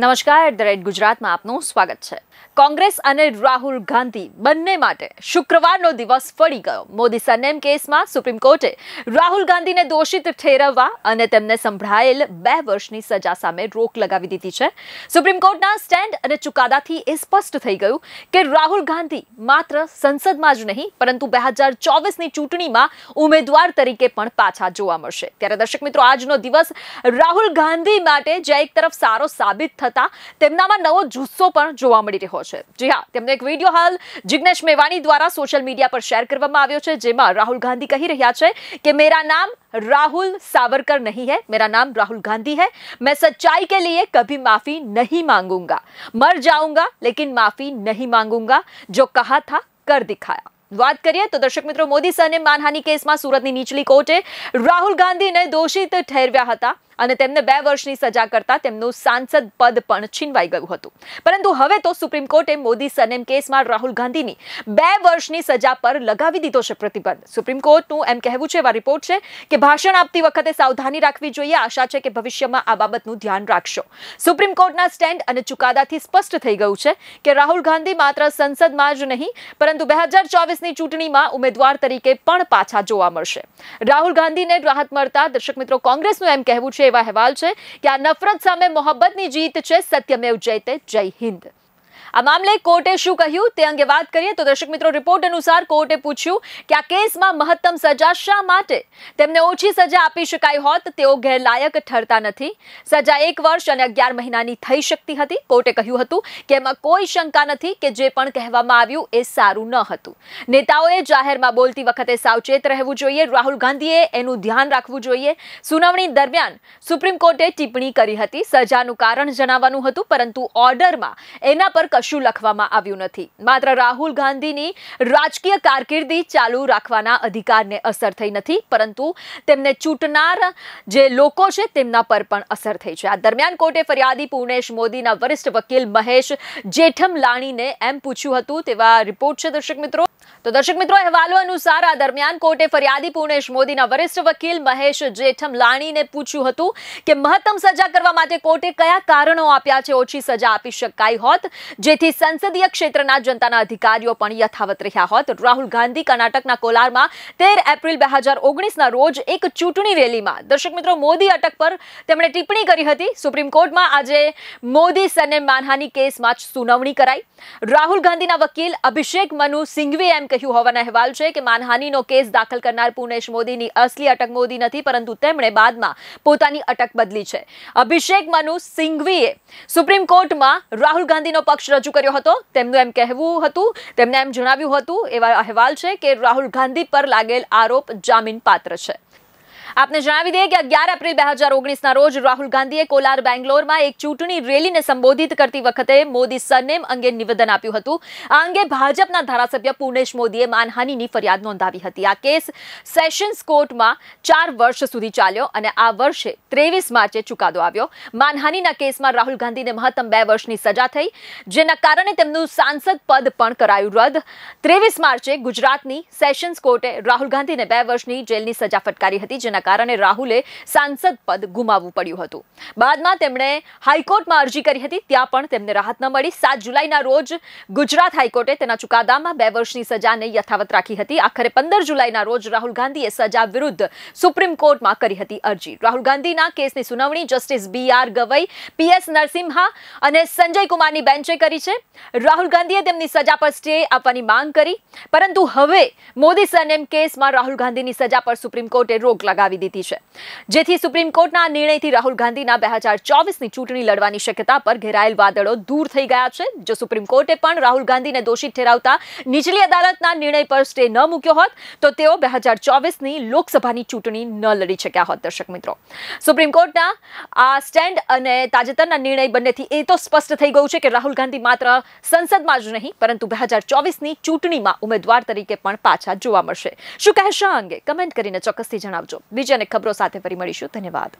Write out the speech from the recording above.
નમસ્કાર at the rate ગુજરાતમાં આપનું સ્વાગત છે કોંગ્રેસ અને રાહુલ ગાંધી બંને માટે શુક્રવારનો દિવસ ફળી ગયો મોદી સરનેમ કેસમાં સુપ્રીમ કોર્ટે રાહુલ ગાંધીને દોષિત ઠેરવવા અને તેમને સંભળાયેલ બે વર્ષની સજા સામે રોક લગાવી દીધી છે સુપ્રીમ કોર્ટના સ્ટેન્ડ અને ચુકાદાથી એ સ્પષ્ટ થઈ ગયું કે રાહુલ ગાંધી માત્ર સંસદમાં જ નહીં પરંતુ બે હજાર ચોવીસની ચૂંટણીમાં ઉમેદવાર તરીકે પણ પાછા જોવા મળશે ત્યારે દર્શક મિત્રો આજનો દિવસ રાહુલ ગાંધી માટે જે એક તરફ સારો સાબિત હતા તેમનામાં નવો ઝૂસો પણ જોવા મળી રહ્યો છે જી હા તેમને એક વિડિયો હાલ જિગ્નેશ મેવાણી દ્વારા સોશિયલ મીડિયા પર શેર કરવામાં આવ્યો છે જેમાં રાહુલ ગાંધી કહી રહ્યા છે કે મેરા નામ રાહુલ સાબરકર નહીં હે મેરા નામ રાહુલ ગાંધી હે મે સચ્ચાઈ કે લિયે કભી માફી નહીં માંગુંગા મર જાઉંગા લેકિન માફી નહીં માંગુંગા જો કહા થા કર દિખાયા વાત કરીએ તો દર્શક મિત્રો મોદી સરને માનહાની કેસમાં સુરતની નીચલી કોર્ટે રાહુલ ગાંધીને દોષિત ઠેરવ્યા હતા અને તેમને બે વર્ષની સજા કરતા તેમનું સાંસદ પદ પણ છીનવાઈ ગયું હતું પરંતુ હવે તો સુપ્રીમ કોર્ટે મોદી સરનેમ કેસમાં રાહુલ ગાંધીની બે વર્ષની સજા પર લગાવી દીધો છે પ્રતિબંધ સુપ્રીમ કોર્ટનું એમ કહેવું છે એવા રિપોર્ટ છે કે ભાષણ આપતી વખતે સાવધાની રાખવી જોઈએ આશા છે કે ભવિષ્યમાં આ બાબતનું ધ્યાન રાખશો સુપ્રીમ કોર્ટના સ્ટેન્ડ અને ચુકાદાથી સ્પષ્ટ થઈ ગયું છે કે રાહુલ ગાંધી માત્ર સંસદમાં જ નહીં પરંતુ બે હજાર ચોવીસની ચૂંટણીમાં ઉમેદવાર તરીકે પણ પાછા જોવા મળશે રાહુલ ગાંધીને રાહત મળતા દર્શક મિત્રો કોંગ્રેસનું એમ કહેવું છે એવા અહેવાલ છે કે આ નફરત સામે મોહબ્બતની જીત છે સત્યમેવ જયતે જય હિન્દ આ મામલે કોર્ટે શું કહ્યું તે અંગે વાત કરીએ તો દર્શક મિત્રો રિપોર્ટ અનુસાર કોર્ટે પૂછ્યું કે આ કેસમાં મહત્તમ સજા શા માટે તેમને ઓછી સજા આપી શકાય હોત તેઓ ગેરલાયક ઠરતા નથી સજા એક વર્ષ અને અગિયાર મહિનાની થઈ શકતી હતી કોર્ટે કહ્યું હતું કે એમાં કોઈ શંકા નથી કે જે પણ કહેવામાં આવ્યું એ સારું ન હતું નેતાઓએ જાહેરમાં બોલતી વખતે સાવચેત રહેવું જોઈએ રાહુલ ગાંધીએ એનું ધ્યાન રાખવું જોઈએ સુનાવણી દરમિયાન સુપ્રીમ કોર્ટે ટિપ્પણી કરી હતી સજાનું કારણ જણાવવાનું હતું પરંતુ ઓર્ડરમાં એના પર કશું લખવામાં આવ્યું નથી માત્ર રાહુલ ગાંધીની રાજકીય કારકિર્દી ચાલુ રાખવાના અધિકારને અસર થઈ નથી પરંતુ તેમને ચૂંટનાર જે લોકો છે તેમના પર પણ અસર થઈ છે આ દરમિયાન કોર્ટે ફરિયાદી પૂર્ણેશ મોદીના વરિષ્ઠ વકીલ મહેશ જેઠમલાણીને એમ પૂછ્યું હતું તેવા રિપોર્ટ છે દર્શક મિત્રો તો દર્શક મિત્રો અહેવાલો અનુસાર આ દરમિયાન કોર્ટે ફરિયાદી પૂર્ણેશ મોદીના વરિષ્ઠ વકીલ મહેશ જેઠમલાણીને પૂછ્યું હતું કે મહત્તમ સજા કરવા માટે કોર્ટે કયા કારણો આપ્યા છે ઓછી સજા આપી શકાય હોત જે જેથી સંસદીય ક્ષેત્રના જનતાના અધિકારીઓ પણ યથાવત રહ્યા હોત રાહુલ ગાંધી કર્ણાટકના કોલારમાં તેર એપ્રિલ બે હજાર ઓગણીસના રોજ એક ચૂંટણી રેલીમાં દર્શક મિત્રો મોદી અટક પર તેમણે ટિપ્પણી કરી હતી સુપ્રીમ કોર્ટમાં આજે મોદી સને માનહાની કેસમાં સુનાવણી કરાઈ રાહુલ ગાંધીના વકીલ અભિષેક મનુ સિંઘવીએ એમ કહ્યું હોવાના અહેવાલ છે કે માનહાનીનો કેસ દાખલ કરનાર પુનેશ મોદીની અસલી અટક મોદી નથી પરંતુ તેમણે બાદમાં પોતાની અટક બદલી છે અભિષેક મનુ સિંઘવીએ સુપ્રીમ કોર્ટમાં રાહુલ ગાંધીનો પક્ષ રજૂ કર્યો હતો તેમનું એમ કહેવું હતું તેમને એમ જણાવ્યું હતું એવા અહેવાલ છે કે રાહુલ ગાંધી પર લાગેલ આરોપ જામીન પાત્ર છે આપને જણાવી દઈએ કે અગિયાર એપ્રિલ બે હજાર રોજ રાહુલ ગાંધીએ કોલાર બેંગ્લોરમાં એક ચૂંટણી રેલીને સંબોધિત કરતી વખતે મોદી સરનેમ અંગે નિવેદન આપ્યું હતું આ અંગે ભાજપના ધારાસભ્ય પૂર્ણેશ મોદીએ માનહાનિની ફરિયાદ નોંધાવી હતી આ કેસ સેશન્સ કોર્ટમાં ચાર વર્ષ સુધી ચાલ્યો અને આ વર્ષે ત્રેવીસ માર્ચે ચુકાદો આવ્યો માનહાનિના કેસમાં રાહુલ ગાંધીને મહત્તમ બે વર્ષની સજા થઈ જેના કારણે તેમનું સાંસદ પદ પણ કરાયું રદ ત્રેવીસ માર્ચે ગુજરાતની સેશન્સ કોર્ટે રાહુલ ગાંધીને બે વર્ષની જેલની સજા ફટકારી હતી જેના જેના કારણે રાહુલે સાંસદ પદ ગુમાવવું પડ્યું હતું બાદમાં તેમણે હાઈકોર્ટમાં અરજી કરી હતી ત્યાં પણ તેમને રાહત ન મળી સાત જુલાઈના રોજ ગુજરાત હાઈકોર્ટે તેના ચુકાદામાં બે વર્ષની સજાને યથાવત રાખી હતી આખરે પંદર જુલાઈના રોજ રાહુલ ગાંધીએ સજા વિરુદ્ધ સુપ્રીમ કોર્ટમાં કરી હતી અરજી રાહુલ ગાંધીના કેસની સુનાવણી justice B R Gavai PS Narasimha અને સંજય કુમારની બેન્ચે કરી છે રાહુલ ગાંધીએ તેમની સજા પર સ્ટે આપવાની માંગ કરી પરંતુ હવે મોદી સરનેમ કેસમાં રાહુલ ગાંધીની સજા પર સુપ્રીમ કોર્ટે રોક લગાવી ફરમાવી દીધી છે જેથી સુપ્રીમ કોર્ટના નિર્ણયથી રાહુલ ગાંધીના બે હજાર ચોવીસની ચૂંટણી લડવાની શક્યતા પર ઘેરાયેલ વાદળો દૂર થઈ ગયા છે જો સુપ્રીમ કોર્ટે પણ રાહુલ ગાંધીને દોષિત ઠેરાવતા નીચલી અદાલતના નિર્ણય પર સ્ટે ન મૂક્યો હોત તો તેઓ બે હજાર ચોવીસની લોકસભાની ચૂંટણી ન લડી શક્યા હોત દર્શક મિત્રો સુપ્રીમ કોર્ટના આ સ્ટેન્ડ અને તાજેતરના નિર્ણય બંનેથી એ તો સ્પષ્ટ થઈ ગયું છે કે રાહુલ ગાંધી માત્ર સંસદમાં જ નહીં પરંતુ બે હજાર ચોવીસની ચૂંટણીમાં ઉમેદવાર તરીકે પણ પાછા જોવા મળશે શું કહેશો અંગે કમેન્ટ કરીને ચોક્કસથી જણાવજો બીજી અનેક ખબરો સાથે ફરી મળીશું ધન્યવાદ